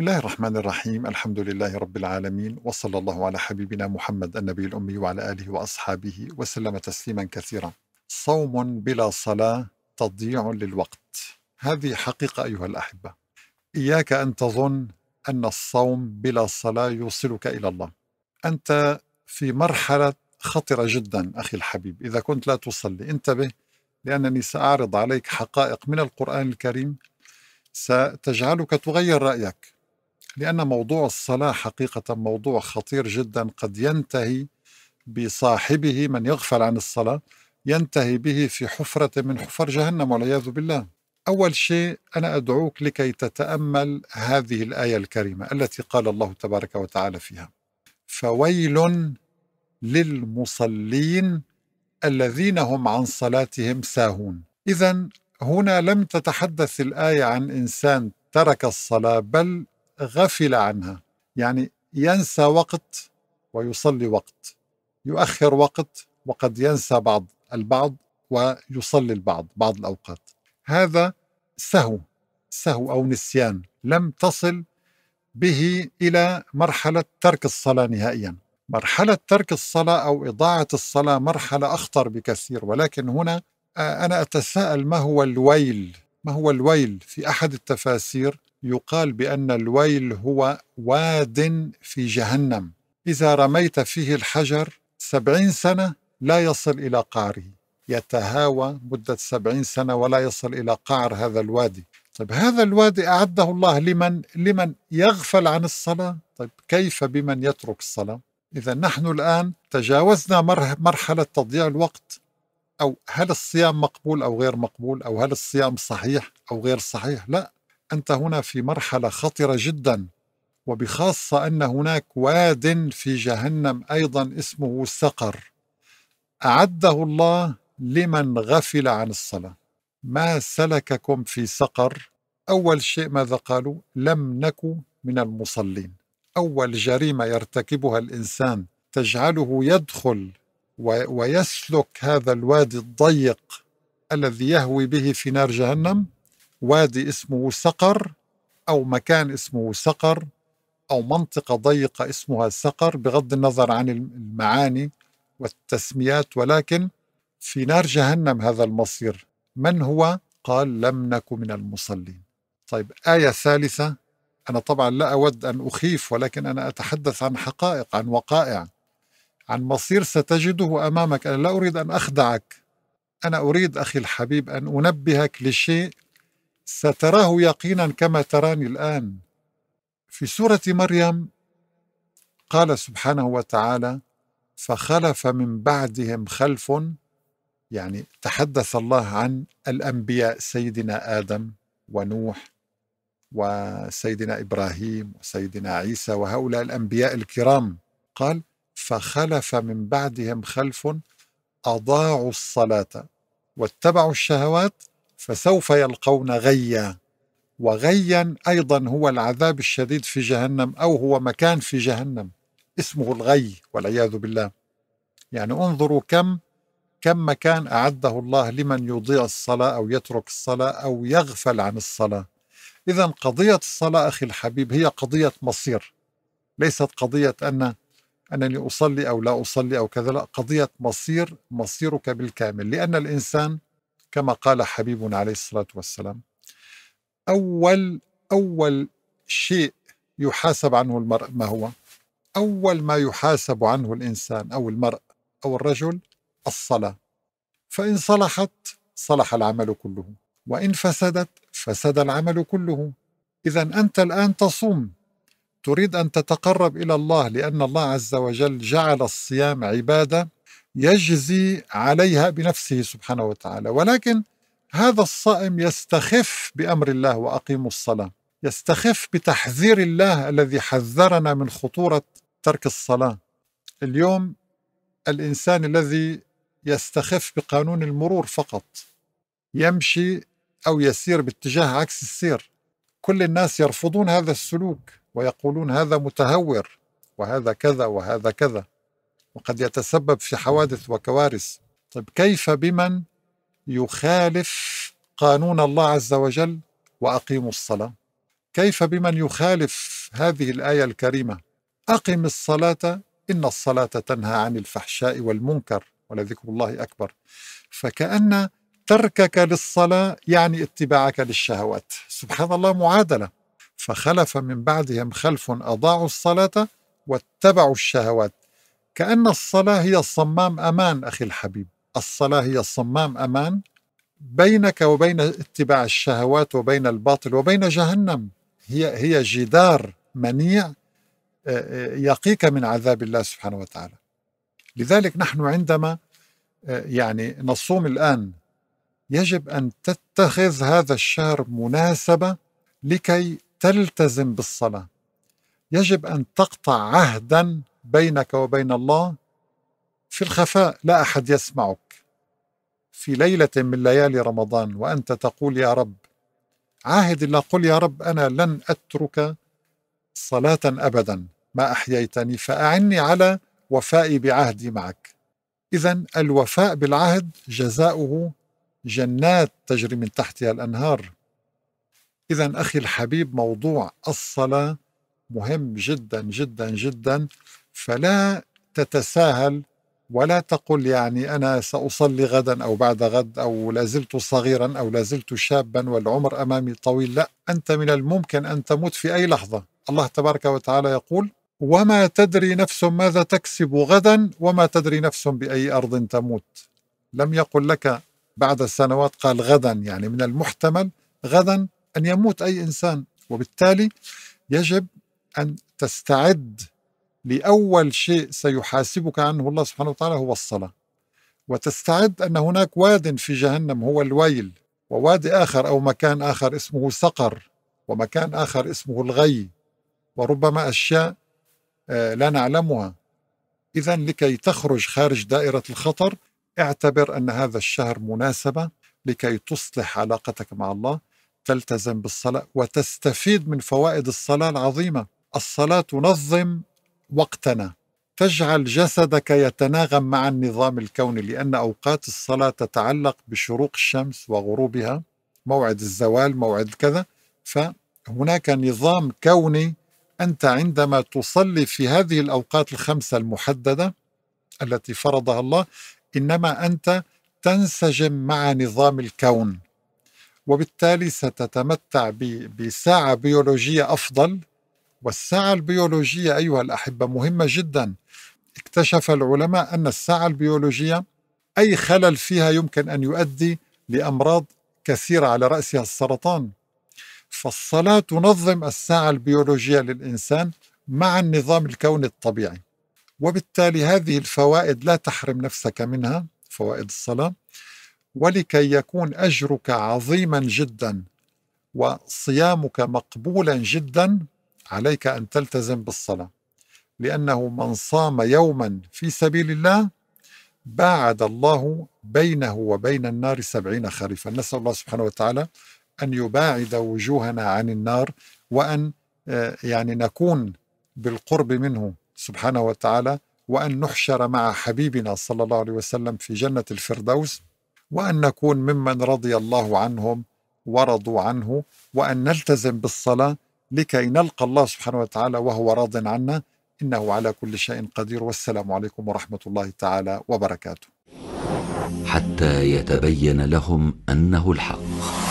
بسم الله الرحمن الرحيم الحمد لله رب العالمين وصلى الله على حبيبنا محمد النبي الأمي وعلى آله وأصحابه وسلم تسليما كثيرا صوم بلا صلاة تضييع للوقت هذه حقيقة أيها الأحبة إياك أن تظن أن الصوم بلا صلاة يوصلك إلى الله أنت في مرحلة خطرة جدا أخي الحبيب إذا كنت لا تصلي انتبه لأنني سأعرض عليك حقائق من القرآن الكريم ستجعلك تغير رأيك لأن موضوع الصلاة حقيقة موضوع خطير جدا قد ينتهي بصاحبه من يغفل عن الصلاة ينتهي به في حفرة من حفر جهنم والعياذ بالله أول شيء أنا أدعوك لكي تتأمل هذه الآية الكريمة التي قال الله تبارك وتعالى فيها فويل للمصلين الذين هم عن صلاتهم ساهون إذا هنا لم تتحدث الآية عن إنسان ترك الصلاة بل غفل عنها يعني ينسى وقت ويصلي وقت يؤخر وقت وقد ينسى بعض البعض ويصلي البعض بعض الأوقات هذا سهو سهو أو نسيان لم تصل به إلى مرحلة ترك الصلاة نهائيا مرحلة ترك الصلاة أو إضاعة الصلاة مرحلة أخطر بكثير ولكن هنا أنا أتساءل ما هو الويل ما هو الويل في أحد التفاسير يقال بأن الويل هو واد في جهنم إذا رميت فيه الحجر سبعين سنة لا يصل إلى قعره يتهاوى مدة سبعين سنة ولا يصل إلى قعر هذا الوادي طيب هذا الوادي أعده الله لمن لمن يغفل عن الصلاة طيب كيف بمن يترك الصلاة إذا نحن الآن تجاوزنا مرحلة تضييع الوقت أو هل الصيام مقبول أو غير مقبول أو هل الصيام صحيح أو غير صحيح لا انت هنا في مرحله خطره جدا وبخاصه ان هناك واد في جهنم ايضا اسمه سقر اعده الله لمن غفل عن الصلاه ما سلككم في سقر اول شيء ماذا قالوا لم نك من المصلين اول جريمه يرتكبها الانسان تجعله يدخل ويسلك هذا الوادي الضيق الذي يهوي به في نار جهنم وادي اسمه سقر أو مكان اسمه سقر أو منطقة ضيقة اسمها سقر بغض النظر عن المعاني والتسميات ولكن في نار جهنم هذا المصير من هو؟ قال لم نك من المصلين طيب آية ثالثة أنا طبعا لا أود أن أخيف ولكن أنا أتحدث عن حقائق عن وقائع عن مصير ستجده أمامك أنا لا أريد أن أخدعك أنا أريد أخي الحبيب أن أنبهك لشيء ستراه يقينا كما تراني الان في سوره مريم قال سبحانه وتعالى فخلف من بعدهم خلف يعني تحدث الله عن الانبياء سيدنا ادم ونوح وسيدنا ابراهيم وسيدنا عيسى وهؤلاء الانبياء الكرام قال فخلف من بعدهم خلف اضاعوا الصلاه واتبعوا الشهوات فسوف يلقون غيا وغيا أيضا هو العذاب الشديد في جهنم أو هو مكان في جهنم اسمه الغي والعياذ بالله يعني انظروا كم كم مكان أعده الله لمن يضيع الصلاة أو يترك الصلاة أو يغفل عن الصلاة إذا قضية الصلاة أخي الحبيب هي قضية مصير ليست قضية أن أنني أصلي أو لا أصلي أو كذا لا قضية مصير مصيرك بالكامل لأن الإنسان كما قال حبيبنا عليه الصلاة والسلام أول أول شيء يحاسب عنه المرء ما هو أول ما يحاسب عنه الإنسان أو المرء أو الرجل الصلاة فإن صلحت صلح العمل كله وإن فسدت فسد العمل كله إذا أنت الآن تصوم تريد أن تتقرب إلى الله لأن الله عز وجل جعل الصيام عبادة يجزي عليها بنفسه سبحانه وتعالى ولكن هذا الصائم يستخف بأمر الله وأقيموا الصلاة يستخف بتحذير الله الذي حذرنا من خطورة ترك الصلاة اليوم الإنسان الذي يستخف بقانون المرور فقط يمشي أو يسير باتجاه عكس السير كل الناس يرفضون هذا السلوك ويقولون هذا متهور وهذا كذا وهذا كذا وقد يتسبب في حوادث وكوارث طيب كيف بمن يخالف قانون الله عز وجل واقيموا الصلاه كيف بمن يخالف هذه الايه الكريمه اقم الصلاه ان الصلاه تنهى عن الفحشاء والمنكر ولذكر الله اكبر فكان تركك للصلاه يعني اتباعك للشهوات سبحان الله معادله فخلف من بعدهم خلف اضاعوا الصلاه واتبعوا الشهوات كأن الصلاة هي الصمام أمان أخي الحبيب الصلاة هي الصمام أمان بينك وبين اتباع الشهوات وبين الباطل وبين جهنم هي هي جدار منيع يقيك من عذاب الله سبحانه وتعالى لذلك نحن عندما يعني نصوم الآن يجب أن تتخذ هذا الشهر مناسبة لكي تلتزم بالصلاة يجب أن تقطع عهدا بينك وبين الله في الخفاء لا احد يسمعك في ليله من ليالي رمضان وانت تقول يا رب عاهد الله قل يا رب انا لن اترك صلاه ابدا ما احييتني فاعني على وفائي بعهدي معك اذا الوفاء بالعهد جزاؤه جنات تجري من تحتها الانهار اذا اخي الحبيب موضوع الصلاه مهم جدا جدا جدا فلا تتساهل ولا تقل يعني أنا سأصلي غدا أو بعد غد أو لازلت صغيرا أو لازلت شابا والعمر أمامي طويل لا أنت من الممكن أن تموت في أي لحظة الله تبارك وتعالى يقول وما تدري نفس ماذا تكسب غدا وما تدري نفس بأي أرض تموت لم يقل لك بعد سنوات قال غدا يعني من المحتمل غدا أن يموت أي إنسان وبالتالي يجب أن تستعد لأول شيء سيحاسبك عنه الله سبحانه وتعالى هو الصلاة وتستعد أن هناك واد في جهنم هو الويل وواد آخر أو مكان آخر اسمه سقر ومكان آخر اسمه الغي وربما أشياء آه، لا نعلمها إذا لكي تخرج خارج دائرة الخطر اعتبر أن هذا الشهر مناسبة لكي تصلح علاقتك مع الله تلتزم بالصلاة وتستفيد من فوائد الصلاة العظيمة الصلاة تنظم وقتنا تجعل جسدك يتناغم مع النظام الكوني لأن أوقات الصلاة تتعلق بشروق الشمس وغروبها موعد الزوال موعد كذا فهناك نظام كوني أنت عندما تصلي في هذه الأوقات الخمسة المحددة التي فرضها الله إنما أنت تنسجم مع نظام الكون وبالتالي ستتمتع بساعة بيولوجية أفضل والساعة البيولوجية أيها الأحبة مهمة جدا اكتشف العلماء أن الساعة البيولوجية أي خلل فيها يمكن أن يؤدي لأمراض كثيرة على رأسها السرطان فالصلاة تنظم الساعة البيولوجية للإنسان مع النظام الكوني الطبيعي وبالتالي هذه الفوائد لا تحرم نفسك منها فوائد الصلاة ولكي يكون أجرك عظيما جدا وصيامك مقبولا جدا عليك أن تلتزم بالصلاة لأنه من صام يوما في سبيل الله باعد الله بينه وبين النار سبعين خريفا نسأل الله سبحانه وتعالى أن يباعد وجوهنا عن النار وأن آه، يعني نكون بالقرب منه سبحانه وتعالى وأن نحشر مع حبيبنا صلى الله عليه وسلم في جنة الفردوس وأن نكون ممن رضي الله عنهم ورضوا عنه وأن نلتزم بالصلاة لكي نلقى الله سبحانه وتعالى وهو راض عنا إنه على كل شيء قدير والسلام عليكم ورحمة الله تعالى وبركاته حتى يتبين لهم أنه الحق